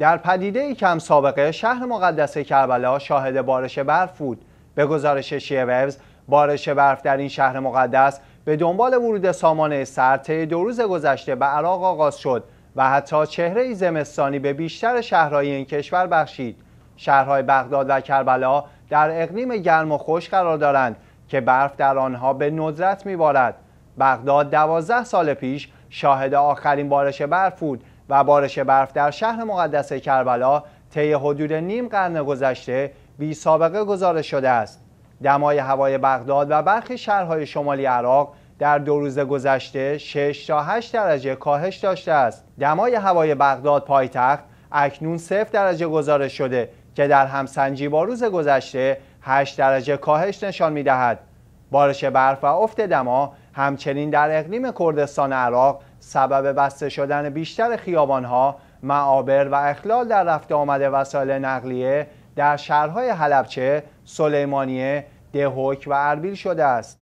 در پدیده کم سابقه شهر مقدس کربلا شاهد بارش برف بود به گزارش شیوز بارش برف در این شهر مقدس به دنبال ورود سامانه سرد طی دو روز گذشته به عراق آغاز شد و حتی چهره زمستانی به بیشتر شهرهای این کشور بخشید شهرهای بغداد و کربلا در اقلیم گرم و خوش قرار دارند که برف در آنها به ندرت میبارد بغداد دوازده سال پیش شاهد آخرین بارش برف بود و بارش برف در شهر مقدس کربلا طی حدود نیم قرن گذشته بی سابقه گزارش شده است. دمای هوای بغداد و برخی شهرهای شمالی عراق در دو روز گذشته 6 تا 8 درجه کاهش داشته است. دمای هوای بغداد پایتخت اکنون 0 درجه گزارش شده که در همسنجی با روز گذشته 8 درجه کاهش نشان میدهد. بارش برف و افت دما همچنین در اقلیم کردستان عراق سبب بسته شدن بیشتر خیابانها، معابر و اخلال در رفته آمد وسایل نقلیه در شهرهای حلبچه، سلیمانیه، دهوک و اربیل شده است.